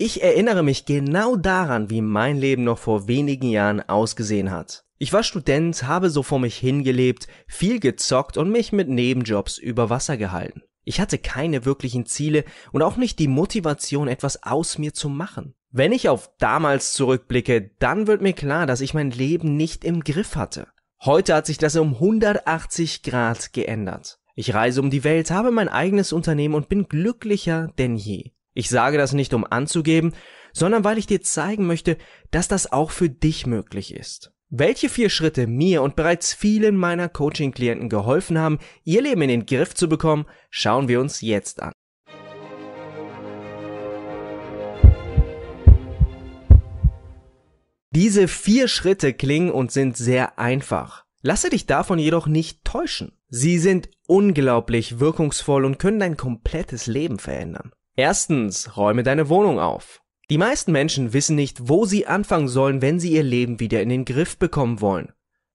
Ich erinnere mich genau daran, wie mein Leben noch vor wenigen Jahren ausgesehen hat. Ich war Student, habe so vor mich hingelebt, viel gezockt und mich mit Nebenjobs über Wasser gehalten. Ich hatte keine wirklichen Ziele und auch nicht die Motivation, etwas aus mir zu machen. Wenn ich auf damals zurückblicke, dann wird mir klar, dass ich mein Leben nicht im Griff hatte. Heute hat sich das um 180 Grad geändert. Ich reise um die Welt, habe mein eigenes Unternehmen und bin glücklicher denn je. Ich sage das nicht, um anzugeben, sondern weil ich dir zeigen möchte, dass das auch für dich möglich ist. Welche vier Schritte mir und bereits vielen meiner Coaching-Klienten geholfen haben, ihr Leben in den Griff zu bekommen, schauen wir uns jetzt an. Diese vier Schritte klingen und sind sehr einfach. Lasse dich davon jedoch nicht täuschen. Sie sind unglaublich wirkungsvoll und können dein komplettes Leben verändern. Erstens, räume deine Wohnung auf. Die meisten Menschen wissen nicht, wo sie anfangen sollen, wenn sie ihr Leben wieder in den Griff bekommen wollen.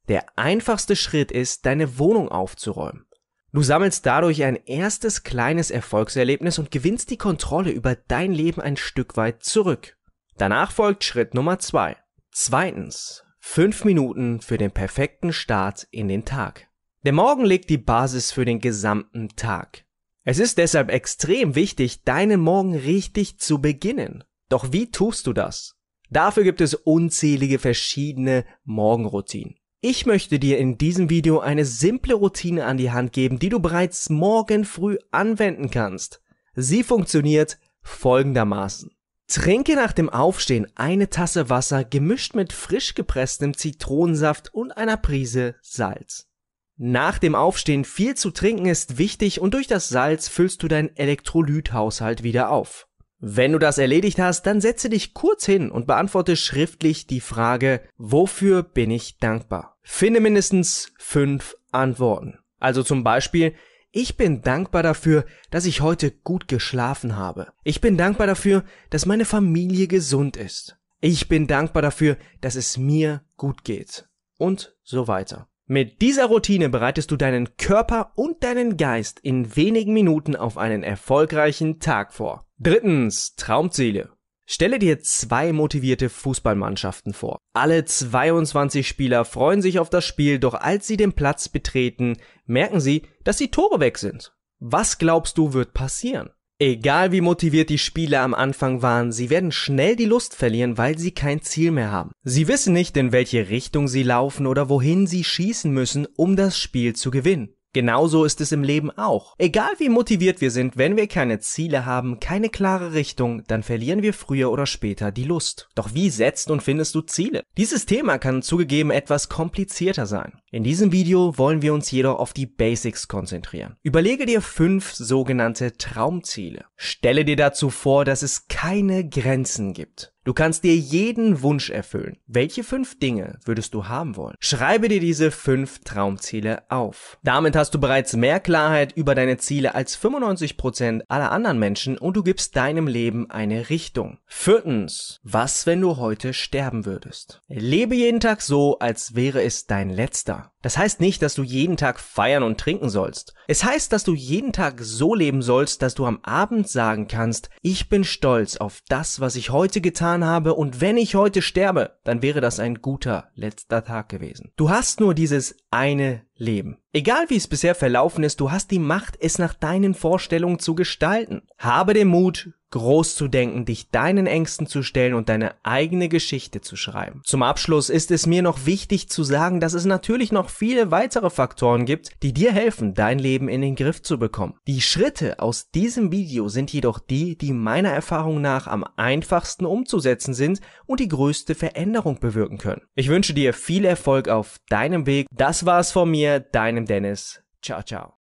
Der einfachste Schritt ist, deine Wohnung aufzuräumen. Du sammelst dadurch ein erstes kleines Erfolgserlebnis und gewinnst die Kontrolle über dein Leben ein Stück weit zurück. Danach folgt Schritt Nummer zwei. Zweitens, fünf Minuten für den perfekten Start in den Tag. Der Morgen legt die Basis für den gesamten Tag. Es ist deshalb extrem wichtig, deinen Morgen richtig zu beginnen. Doch wie tust du das? Dafür gibt es unzählige verschiedene Morgenroutinen. Ich möchte dir in diesem Video eine simple Routine an die Hand geben, die du bereits morgen früh anwenden kannst. Sie funktioniert folgendermaßen. Trinke nach dem Aufstehen eine Tasse Wasser gemischt mit frisch gepresstem Zitronensaft und einer Prise Salz. Nach dem Aufstehen viel zu trinken ist wichtig und durch das Salz füllst du deinen Elektrolythaushalt wieder auf. Wenn du das erledigt hast, dann setze dich kurz hin und beantworte schriftlich die Frage, wofür bin ich dankbar? Finde mindestens fünf Antworten. Also zum Beispiel, ich bin dankbar dafür, dass ich heute gut geschlafen habe. Ich bin dankbar dafür, dass meine Familie gesund ist. Ich bin dankbar dafür, dass es mir gut geht. Und so weiter. Mit dieser Routine bereitest du deinen Körper und deinen Geist in wenigen Minuten auf einen erfolgreichen Tag vor. Drittens, Traumziele. Stelle dir zwei motivierte Fußballmannschaften vor. Alle 22 Spieler freuen sich auf das Spiel, doch als sie den Platz betreten, merken sie, dass die Tore weg sind. Was glaubst du wird passieren? Egal wie motiviert die Spieler am Anfang waren, sie werden schnell die Lust verlieren, weil sie kein Ziel mehr haben. Sie wissen nicht, in welche Richtung sie laufen oder wohin sie schießen müssen, um das Spiel zu gewinnen. Genauso ist es im Leben auch. Egal wie motiviert wir sind, wenn wir keine Ziele haben, keine klare Richtung, dann verlieren wir früher oder später die Lust. Doch wie setzt und findest du Ziele? Dieses Thema kann zugegeben etwas komplizierter sein. In diesem Video wollen wir uns jedoch auf die Basics konzentrieren. Überlege dir fünf sogenannte Traumziele. Stelle dir dazu vor, dass es keine Grenzen gibt. Du kannst dir jeden Wunsch erfüllen. Welche fünf Dinge würdest du haben wollen? Schreibe dir diese fünf Traumziele auf. Damit hast du bereits mehr Klarheit über deine Ziele als 95% aller anderen Menschen und du gibst deinem Leben eine Richtung. Viertens, was, wenn du heute sterben würdest? Lebe jeden Tag so, als wäre es dein letzter. Das heißt nicht, dass du jeden Tag feiern und trinken sollst. Es heißt, dass du jeden Tag so leben sollst, dass du am Abend sagen kannst, ich bin stolz auf das, was ich heute getan habe und wenn ich heute sterbe, dann wäre das ein guter letzter Tag gewesen. Du hast nur dieses eine Leben. Egal wie es bisher verlaufen ist, du hast die Macht, es nach deinen Vorstellungen zu gestalten. Habe den Mut, groß zu denken, dich deinen Ängsten zu stellen und deine eigene Geschichte zu schreiben. Zum Abschluss ist es mir noch wichtig zu sagen, dass es natürlich noch viele weitere Faktoren gibt, die dir helfen, dein Leben in den Griff zu bekommen. Die Schritte aus diesem Video sind jedoch die, die meiner Erfahrung nach am einfachsten umzusetzen sind und die größte Veränderung bewirken können. Ich wünsche dir viel Erfolg auf deinem Weg. Das das war's von mir, deinem Dennis. Ciao, ciao.